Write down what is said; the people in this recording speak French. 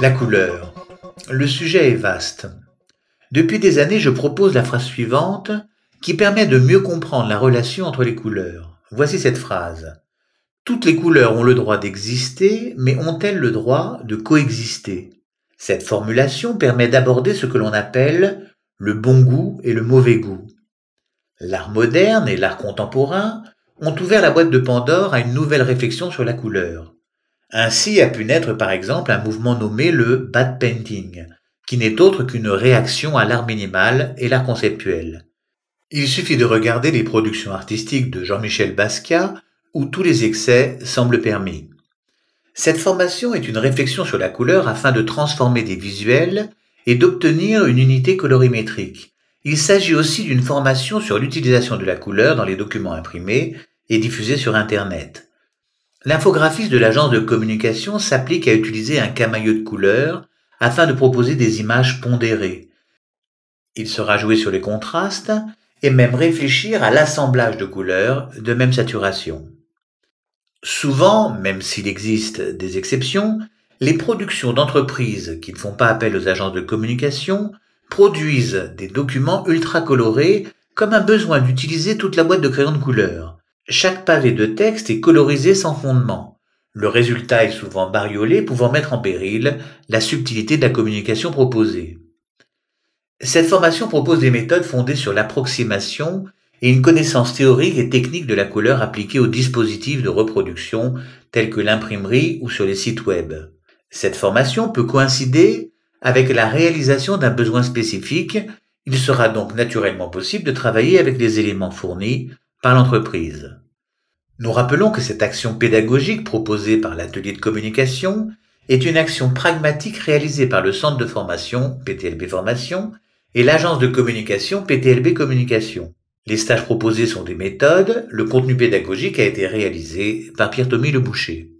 La couleur. Le sujet est vaste. Depuis des années, je propose la phrase suivante qui permet de mieux comprendre la relation entre les couleurs. Voici cette phrase. Toutes les couleurs ont le droit d'exister, mais ont-elles le droit de coexister Cette formulation permet d'aborder ce que l'on appelle le bon goût et le mauvais goût. L'art moderne et l'art contemporain ont ouvert la boîte de Pandore à une nouvelle réflexion sur la couleur. Ainsi a pu naître par exemple un mouvement nommé le bad painting, qui n'est autre qu'une réaction à l'art minimal et l'art conceptuel. Il suffit de regarder les productions artistiques de Jean-Michel Basquiat, où tous les excès semblent permis. Cette formation est une réflexion sur la couleur afin de transformer des visuels et d'obtenir une unité colorimétrique. Il s'agit aussi d'une formation sur l'utilisation de la couleur dans les documents imprimés et diffusés sur Internet. L'infographiste de l'agence de communication s'applique à utiliser un camailleux de couleurs afin de proposer des images pondérées. Il sera joué sur les contrastes et même réfléchir à l'assemblage de couleurs de même saturation. Souvent, même s'il existe des exceptions, les productions d'entreprises qui ne font pas appel aux agences de communication produisent des documents ultra colorés comme un besoin d'utiliser toute la boîte de crayons de couleur. Chaque pavé de texte est colorisé sans fondement. Le résultat est souvent bariolé, pouvant mettre en péril la subtilité de la communication proposée. Cette formation propose des méthodes fondées sur l'approximation et une connaissance théorique et technique de la couleur appliquée aux dispositifs de reproduction tels que l'imprimerie ou sur les sites web. Cette formation peut coïncider avec la réalisation d'un besoin spécifique, il sera donc naturellement possible de travailler avec les éléments fournis par l'entreprise. Nous rappelons que cette action pédagogique proposée par l'atelier de communication est une action pragmatique réalisée par le centre de formation PTLB Formation et l'agence de communication PTLB Communication. Les stages proposés sont des méthodes, le contenu pédagogique a été réalisé par Pierre-Tommy Le Boucher.